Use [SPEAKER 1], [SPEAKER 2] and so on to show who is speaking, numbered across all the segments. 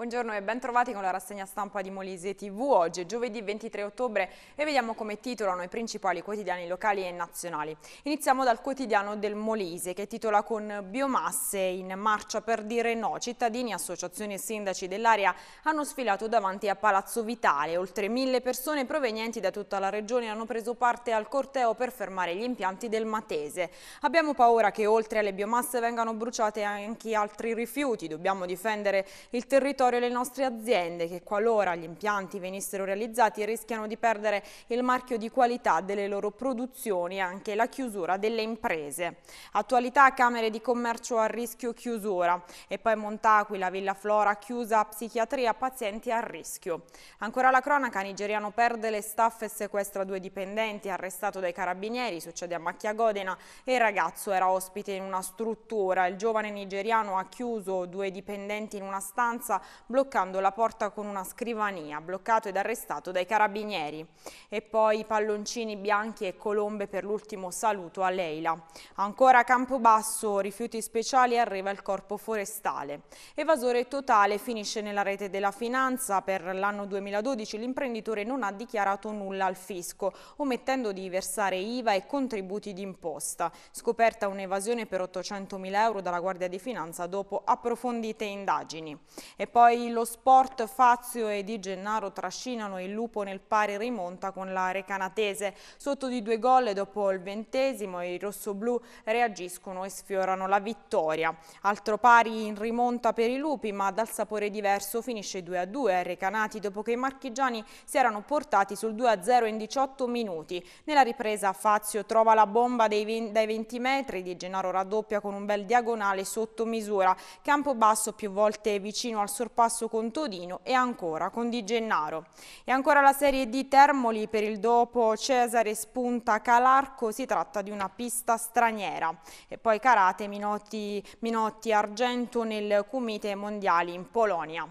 [SPEAKER 1] Buongiorno e bentrovati con la rassegna stampa di Molise TV. Oggi è giovedì 23 ottobre e vediamo come titolano i principali quotidiani locali e nazionali. Iniziamo dal quotidiano del Molise che titola con biomasse in marcia per dire no. Cittadini, associazioni e sindaci dell'area hanno sfilato davanti a Palazzo Vitale. Oltre mille persone provenienti da tutta la regione hanno preso parte al corteo per fermare gli impianti del Matese. Abbiamo paura che oltre alle biomasse vengano bruciate anche altri rifiuti. Dobbiamo difendere il territorio territorio e le nostre aziende che qualora gli impianti venissero realizzati rischiano di perdere il marchio di qualità delle loro produzioni e anche la chiusura delle imprese. Attualità Camere di Commercio a rischio chiusura e poi Montaquila, Villa Flora chiusa, psichiatria, pazienti a rischio. Ancora la cronaca, nigeriano perde le staffe e sequestra due dipendenti, arrestato dai carabinieri, succede a Macchia Godena e il ragazzo era ospite in una struttura. Il giovane nigeriano ha chiuso due dipendenti in una stanza, bloccando la porta con una scrivania, bloccato ed arrestato dai carabinieri. E poi palloncini bianchi e colombe per l'ultimo saluto a Leila. Ancora a Campobasso, rifiuti speciali, arriva il corpo forestale. Evasore totale finisce nella rete della finanza. Per l'anno 2012 l'imprenditore non ha dichiarato nulla al fisco, omettendo di versare IVA e contributi d'imposta. Scoperta un'evasione per 800.000 euro dalla Guardia di Finanza dopo approfondite indagini. E poi poi lo sport Fazio e Di Gennaro trascinano il lupo nel pari rimonta con la Recanatese. Sotto di due gol dopo il ventesimo i rossoblù reagiscono e sfiorano la vittoria. Altro pari in rimonta per i lupi ma dal sapore diverso finisce 2-2 a Recanati dopo che i marchigiani si erano portati sul 2-0 in 18 minuti. Nella ripresa Fazio trova la bomba dai 20 metri, Di Gennaro raddoppia con un bel diagonale sotto misura. Campo basso più volte vicino al sorpasso passo con Todino e ancora con Di Gennaro. E ancora la Serie di Termoli per il dopo Cesare Spunta Calarco, si tratta di una pista straniera. E poi Karate Minotti, Minotti Argento nel Cumite Mondiali in Polonia.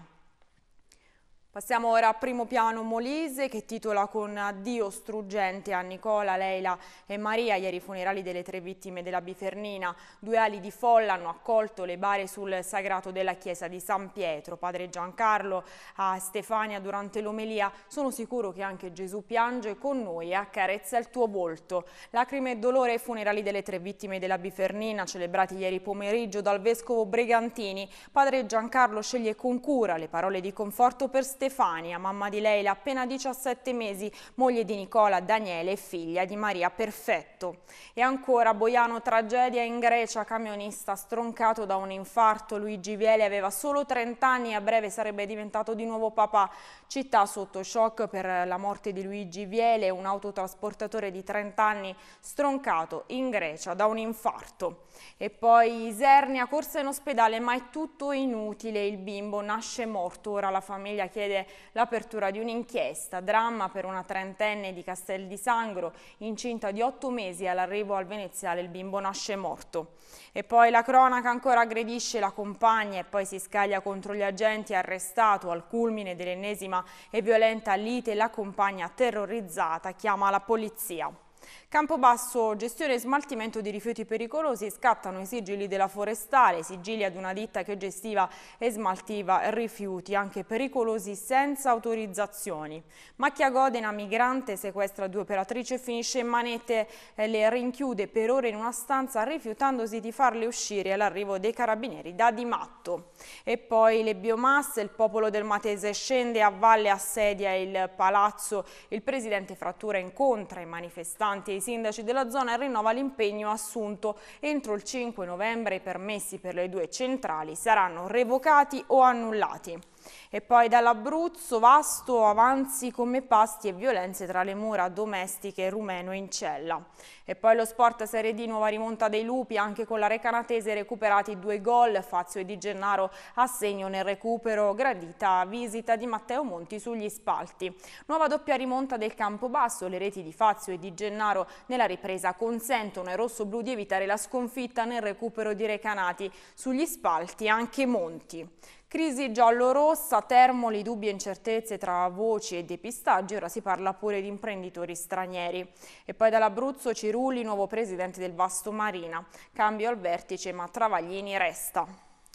[SPEAKER 1] Passiamo ora a primo piano Molise che titola con addio struggente a Nicola, Leila e Maria, ieri i funerali delle tre vittime della Bifernina. Due ali di folla hanno accolto le bare sul sagrato della chiesa di San Pietro. Padre Giancarlo a Stefania durante l'omelia, sono sicuro che anche Gesù piange con noi e accarezza il tuo volto. Lacrime e dolore ai funerali delle tre vittime della Bifernina celebrati ieri pomeriggio dal Vescovo Brigantini. Padre Giancarlo sceglie con cura le parole di conforto per Stefania Stefania, mamma di lei la appena 17 mesi, moglie di Nicola Daniele e figlia di Maria Perfetto. E ancora Boiano, tragedia in Grecia, camionista stroncato da un infarto, Luigi Viele aveva solo 30 anni e a breve sarebbe diventato di nuovo papà. Città sotto shock per la morte di Luigi Viele, un autotrasportatore di 30 anni stroncato in Grecia da un infarto. E poi Isernia, corsa in ospedale ma è tutto inutile, il bimbo nasce morto, ora la famiglia chiede prevede l'apertura di un'inchiesta, dramma per una trentenne di Castel di Sangro, incinta di otto mesi all'arrivo al veneziale il bimbo nasce morto. E poi la cronaca ancora aggredisce la compagna e poi si scaglia contro gli agenti arrestato al culmine dell'ennesima e violenta lite la compagna terrorizzata chiama la polizia. Campobasso, gestione e smaltimento di rifiuti pericolosi, scattano i sigilli della forestale, sigilli ad una ditta che gestiva e smaltiva rifiuti, anche pericolosi senza autorizzazioni. Macchia Godena, migrante, sequestra due operatrici e finisce in manette, eh, le rinchiude per ore in una stanza rifiutandosi di farle uscire all'arrivo dei carabinieri da Di Matto. E poi le biomasse, il popolo del Matese scende a valle, assedia il palazzo, il presidente Frattura incontra i manifestanti e i sindaci della zona rinnova l'impegno assunto. Entro il 5 novembre i permessi per le due centrali saranno revocati o annullati. E poi dall'Abruzzo, vasto, avanzi come pasti e violenze tra le mura domestiche rumeno in cella. E poi lo sport Serie D nuova rimonta dei Lupi, anche con la Recanatese recuperati due gol, Fazio e Di Gennaro a segno nel recupero, gradita visita di Matteo Monti sugli spalti. Nuova doppia rimonta del campo basso, le reti di Fazio e Di Gennaro nella ripresa consentono ai rossoblù di evitare la sconfitta nel recupero di Recanati, sugli spalti anche Monti. Crisi giallo-rossa, Termoli, dubbi e incertezze tra voci e depistaggi, ora si parla pure di imprenditori stranieri. E poi dall'Abruzzo Cirulli, nuovo presidente del Vasto Marina. Cambio al vertice, ma Travaglini resta.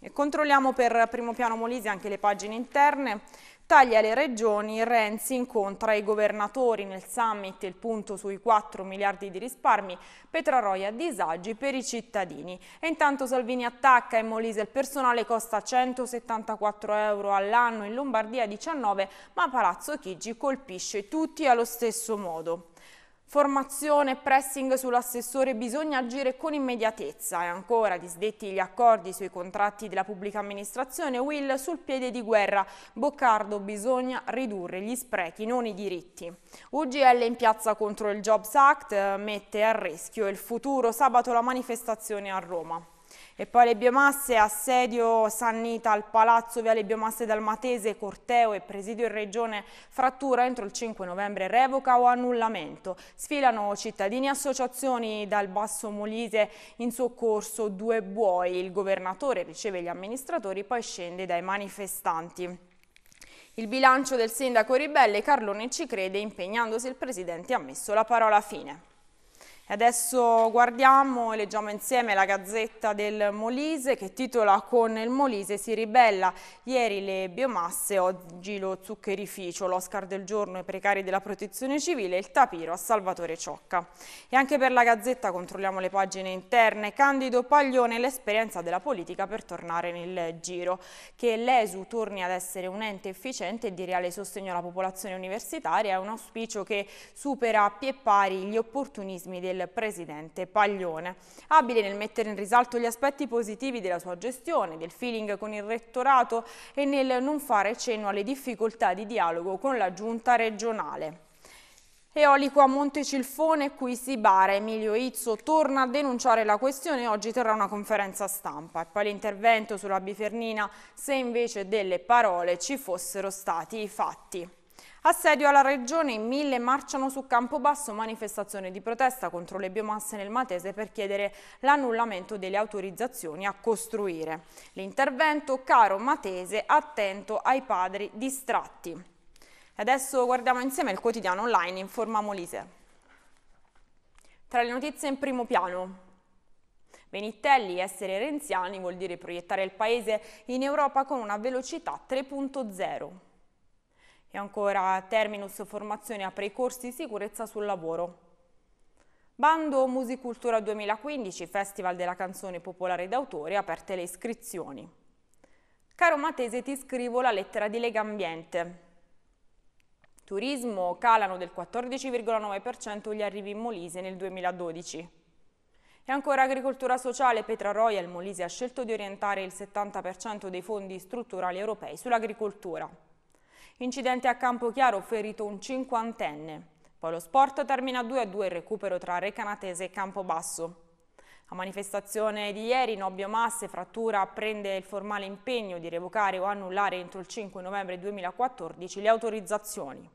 [SPEAKER 1] E controlliamo per primo piano Molise anche le pagine interne. Taglia le regioni, Renzi incontra i governatori nel summit, il punto sui 4 miliardi di risparmi, Petraroia disagi per i cittadini. E intanto Salvini attacca e Molise il personale costa 174 euro all'anno, in Lombardia 19, ma Palazzo Chigi colpisce tutti allo stesso modo. Formazione e pressing sull'assessore bisogna agire con immediatezza e ancora disdetti gli accordi sui contratti della pubblica amministrazione Will sul piede di guerra. Boccardo bisogna ridurre gli sprechi, non i diritti. UGL in piazza contro il Jobs Act eh, mette a rischio il futuro sabato la manifestazione a Roma. E poi le biomasse, assedio Sannita al Palazzo, via le biomasse Matese, corteo e presidio in regione, frattura entro il 5 novembre, revoca o annullamento. Sfilano cittadini e associazioni dal Basso Molise in soccorso due buoi. Il governatore riceve gli amministratori, poi scende dai manifestanti. Il bilancio del sindaco ribelle Carlone ci crede impegnandosi il presidente ha messo la parola fine. Adesso guardiamo e leggiamo insieme la Gazzetta del Molise che titola con il Molise si ribella ieri le biomasse, oggi lo zuccherificio, l'Oscar del giorno ai precari della protezione civile il tapiro a Salvatore Ciocca. E anche per la Gazzetta controlliamo le pagine interne, Candido Paglione l'esperienza della politica per tornare nel giro, che l'ESU torni ad essere un ente efficiente e di reale sostegno alla popolazione universitaria è un auspicio che supera a pie pari gli opportunismi del del presidente Paglione. Abile nel mettere in risalto gli aspetti positivi della sua gestione, del feeling con il rettorato e nel non fare cenno alle difficoltà di dialogo con la giunta regionale. Eolico a Montecilfone, qui si bara. Emilio Izzo torna a denunciare la questione e oggi terrà una conferenza stampa. E poi l'intervento sulla Bifernina, se invece delle parole ci fossero stati i fatti. Assedio alla regione, in mille marciano su Campobasso, manifestazione di protesta contro le biomasse nel Matese per chiedere l'annullamento delle autorizzazioni a costruire. L'intervento caro Matese, attento ai padri distratti. Adesso guardiamo insieme il quotidiano online in forma Molise. Tra le notizie in primo piano, Benitelli, essere renziani vuol dire proiettare il paese in Europa con una velocità 3.0. E ancora Terminus formazione apre i corsi sicurezza sul lavoro. Bando Musicultura 2015, Festival della canzone popolare d'autore, aperte le iscrizioni. Caro Matese ti scrivo la lettera di Lega Ambiente. Turismo calano del 14,9% gli arrivi in Molise nel 2012. E ancora agricoltura sociale, Petra Royal Molise ha scelto di orientare il 70% dei fondi strutturali europei sull'agricoltura. Incidente a Campochiaro, ferito un cinquantenne. Poi lo sport termina 2-2 il recupero tra Recanatese e Campobasso. La manifestazione di ieri, Nobbio Masse, frattura, prende il formale impegno di revocare o annullare entro il 5 novembre 2014 le autorizzazioni.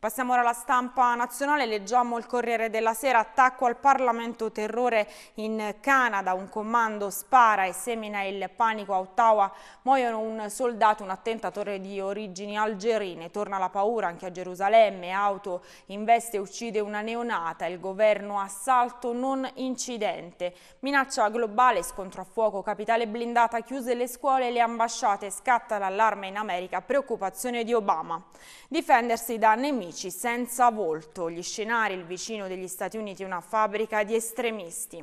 [SPEAKER 1] Passiamo ora alla stampa nazionale, leggiamo il Corriere della Sera, attacco al Parlamento, terrore in Canada, un comando spara e semina il panico a Ottawa, muoiono un soldato, un attentatore di origini algerine, torna la paura anche a Gerusalemme, auto investe e uccide una neonata, il governo assalto non incidente, minaccia globale, scontro a fuoco, capitale blindata, chiuse le scuole e le ambasciate, scatta l'allarme in America, preoccupazione di Obama. Difendersi da nemici amici, senza volto, gli scenari, il vicino degli Stati Uniti, una fabbrica di estremisti.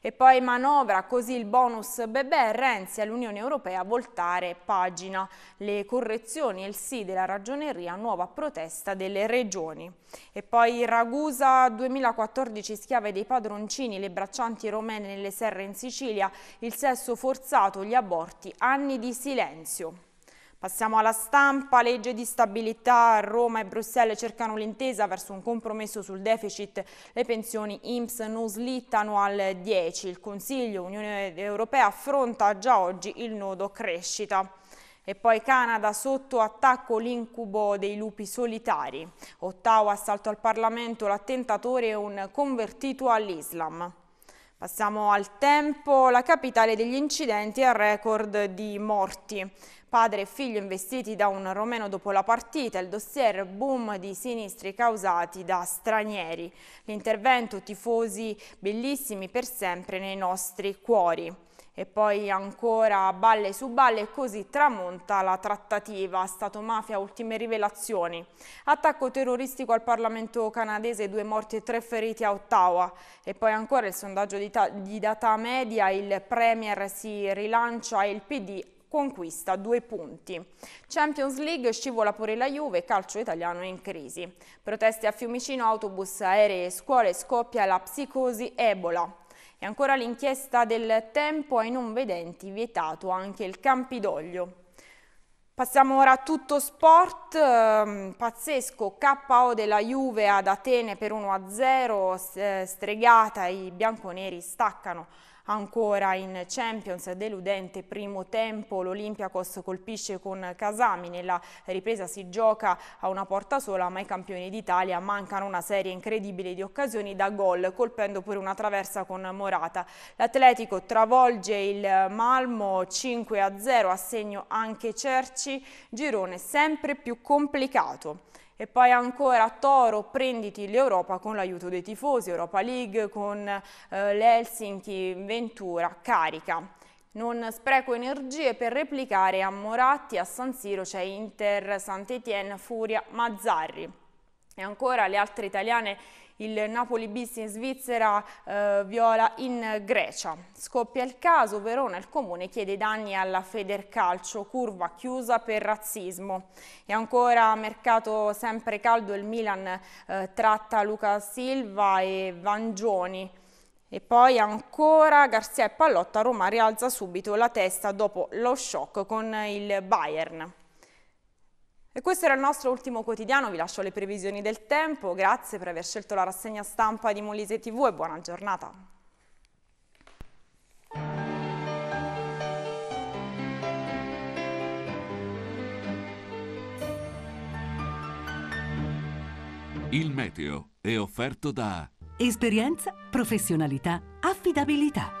[SPEAKER 1] E poi manovra così il bonus bebè Renzi all'Unione Europea voltare pagina. Le correzioni e il sì della ragioneria, nuova protesta delle regioni. E poi Ragusa 2014 schiave dei padroncini, le braccianti romene nelle serre in Sicilia, il sesso forzato, gli aborti, anni di silenzio. Passiamo alla stampa, legge di stabilità, Roma e Bruxelles cercano l'intesa verso un compromesso sul deficit, le pensioni IMSS non slittano al 10, il Consiglio Unione Europea affronta già oggi il nodo crescita. E poi Canada sotto attacco l'incubo dei lupi solitari. Ottawa assalto al Parlamento, l'attentatore e un convertito all'Islam. Passiamo al tempo, la capitale degli incidenti è al record di morti. Padre e figlio investiti da un romeno dopo la partita, il dossier boom di sinistri causati da stranieri. L'intervento tifosi bellissimi per sempre nei nostri cuori. E poi ancora balle su balle e così tramonta la trattativa. Stato mafia, ultime rivelazioni. Attacco terroristico al Parlamento canadese, due morti e tre feriti a Ottawa. E poi ancora il sondaggio di, di data media, il Premier si rilancia e il PD conquista due punti. Champions League scivola pure la Juve, calcio italiano è in crisi. Proteste a Fiumicino, autobus, aerei e scuole, scoppia la psicosi Ebola. E ancora l'inchiesta del tempo ai non vedenti, vietato anche il Campidoglio. Passiamo ora a tutto sport, ehm, pazzesco KO della Juve ad Atene per 1-0, eh, stregata, i bianconeri staccano Ancora in Champions, deludente primo tempo, l'Olympiacos colpisce con Casami. Nella ripresa si gioca a una porta sola, ma i campioni d'Italia mancano una serie incredibile di occasioni da gol, colpendo pure una traversa con Morata. L'Atletico travolge il Malmo 5-0, a segno anche Cerci, girone sempre più complicato. E poi ancora Toro, prenditi l'Europa con l'aiuto dei tifosi, Europa League con eh, l'Helsinki, Ventura, carica. Non spreco energie per replicare a Moratti, a San Siro c'è Inter, Sant'Etienne, Furia, Mazzarri. E ancora le altre italiane il Napoli bis in Svizzera, eh, Viola in Grecia. Scoppia il caso, Verona il comune chiede danni alla Federcalcio, curva chiusa per razzismo. E ancora mercato sempre caldo, il Milan eh, tratta Luca Silva e Vangioni. E poi ancora Garzia e Pallotta, Roma rialza subito la testa dopo lo shock con il Bayern. E questo era il nostro ultimo quotidiano, vi lascio le previsioni del tempo, grazie per aver scelto la rassegna stampa di Molise TV e buona giornata. Il meteo è offerto da Esperienza, professionalità, affidabilità.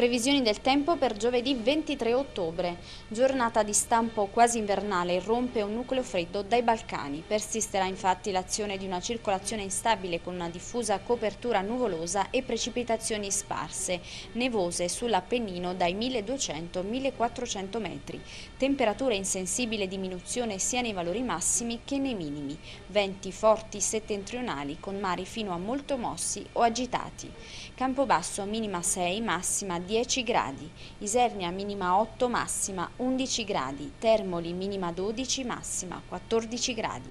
[SPEAKER 1] Previsioni del tempo per giovedì 23 ottobre. Giornata di stampo quasi invernale rompe un nucleo freddo dai Balcani. Persisterà infatti l'azione di una circolazione instabile con una diffusa copertura nuvolosa e precipitazioni sparse, nevose sull'Appennino dai 1200-1400 metri. Temperature in sensibile diminuzione sia nei valori massimi che nei minimi. Venti forti settentrionali con mari fino a molto mossi o agitati. Campobasso minima 6, massima 10. 10 gradi, Isernia minima 8 massima 11 gradi, Termoli minima 12 massima 14 gradi.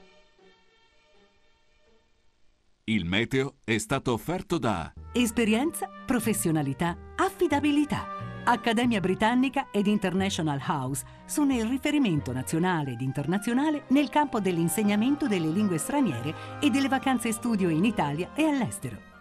[SPEAKER 1] Il meteo è stato offerto da Esperienza, professionalità, affidabilità. Accademia Britannica ed International House sono il riferimento nazionale ed internazionale nel campo dell'insegnamento delle lingue straniere e delle vacanze studio in Italia e all'estero.